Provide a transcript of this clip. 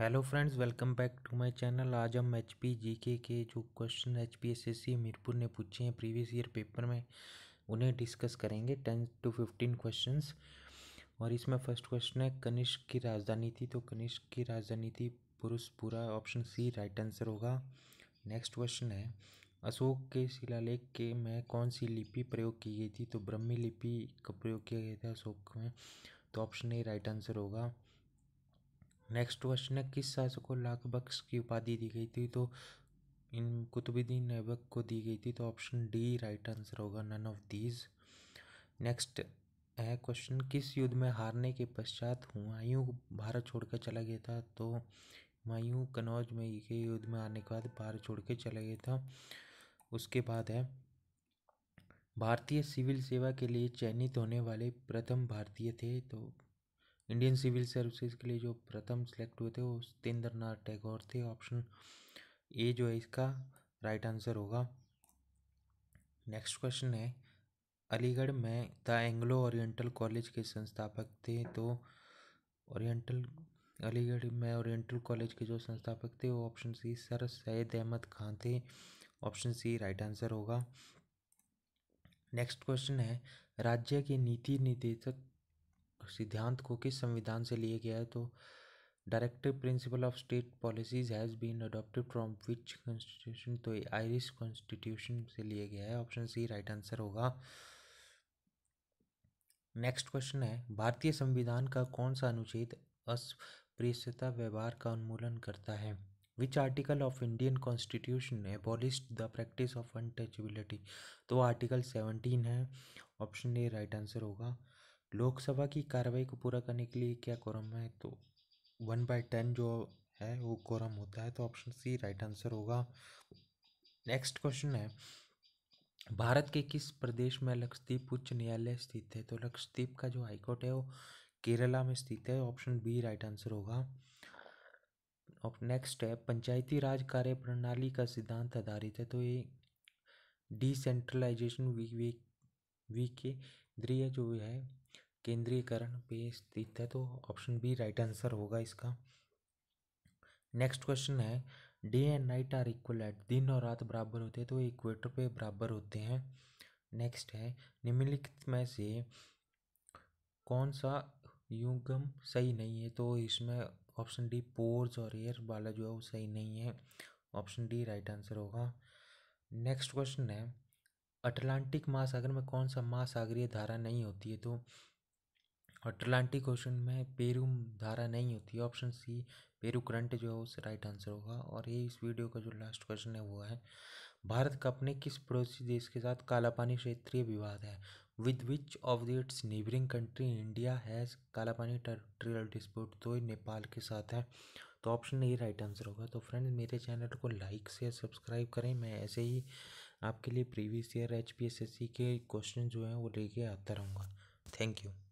hello friends welcome back to my channel आज हम H P G K के जो question H P S S C Mirpur ने पूछे हैं प्रीवियस ईयर पेपर में उन्हें डिस्कस करेंगे टेन टू फिफ्टीन क्वेश्चंस और इसमें फर्स्ट क्वेश्चन है कनिष्क की राजधानी थी तो कनिष्क की राजधानी थी पुरुष पूरा ऑप्शन सी राइट आंसर होगा नेक्स्ट क्वेश्चन है अशोक के शिलालेख के में कौन सी लिपि प्रयोग की गई थी तो ब्रह्मी लिपि का प्रयोग किया गया था अशोक में तो ऑप्शन ए राइट आंसर होगा नेक्स्ट क्वेश्चन है किस शासक को लाख बक्स की उपाधि दी गई थी तो इन कुतुबुद्दीन तो ऐबक को दी गई थी तो ऑप्शन डी राइट आंसर होगा नन ऑफ दीज नेक्स्ट है क्वेश्चन किस युद्ध में हारने के पश्चात हुमायूं भारत छोड़कर चला गया था तो हुमायूं कनौज में के युद्ध में आने के बाद भारत छोड़ के चला गया था उसके बाद है भारतीय सिविल सेवा के लिए चयनित होने वाले प्रथम भारतीय थे तो इंडियन सिविल सर्विसेज के लिए जो प्रथम सेलेक्ट हुए थे वो सत्येंद्र नाथ टैगोर थे ऑप्शन ए जो है इसका राइट आंसर होगा नेक्स्ट क्वेश्चन है अलीगढ़ में द एंग्लो ओरिएंटल कॉलेज के संस्थापक थे तो ओरिएंटल अलीगढ़ में ओरिएंटल कॉलेज के जो संस्थापक थे वो option C sir Syed Ahmad Khan थे ऑप्शन सी राइट आंसर होगा नेक्स्ट क्वेश्चन है राज्य के नीति निदेशक सिद्धांत को किस संविधान से लिए गया है तो directive principle of state policies has been adopted from which constitution तो ये आयरिश कॉन्स्टिट्यूशन से लिए गया है ऑप्शन सी राइट आंसर होगा नेक्स्ट क्वेश्चन है भारतीय संविधान का कौन सा अनुच्छेद अस्पृश्यता व्यवहार का उन्मूलन करता है which article of Indian constitution abolishes the practice of untouchability तो आर्टिकल सेवनटीन है ऑप्शन ए राइट आंसर होगा लोकसभा की कार्रवाई को पूरा करने के लिए क्या कोरम है तो वन बाय टेन जो है वो कोरम होता है तो ऑप्शन सी राइट आंसर होगा नेक्स्ट क्वेश्चन है भारत के किस प्रदेश में लक्षद्वीप उच्च न्यायालय स्थित है तो लक्षद्वीप का जो हाईकोर्ट है वो केरला में स्थित है ऑप्शन बी राइट आंसर होगा और नेक्स्ट है पंचायती राज कार्य प्रणाली का सिद्धांत आधारित है तो ये डिसेंट्रलाइजेशन वी वी वी के द्रिय जो है केंद्रीयकरण पे स्थित है तो ऑप्शन बी राइट आंसर होगा इसका नेक्स्ट क्वेश्चन है day and night are equal at दिन और रात बराबर होते हैं तो इक्वेटर पे बराबर होते हैं नेक्स्ट है निम्नलिखित में से कौन सा युगम सही नहीं है तो इसमें ऑप्शन डी पोर्स और एयर वाला जो है वो सही नहीं है ऑप्शन डी राइट आंसर होगा नेक्स्ट क्वेश्चन है अटलांटिक महासागर में कौन सा महासागरीय धारा नहीं होती है तो अटलांटिक ओशन में पेरू धारा नहीं होती है ऑप्शन सी पेरू करंट जो है उससे राइट आंसर होगा और ये इस वीडियो का जो लास्ट क्वेश्चन है वो है भारत का अपने किस पड़ोसी देश के साथ कालापानी क्षेत्रीय विवाद है with which of the its neighbouring country India has Kalapani territorial dispute तो ये नेपाल के साथ है तो ऑप्शन ए राइट आंसर होगा तो फ्रेंड्स मेरे चैनल को लाइक से सब्सक्राइब करें मैं ऐसे ही आपके लिए previous year H K question जो हैं वो लेके आता रहूँगा थैंक यू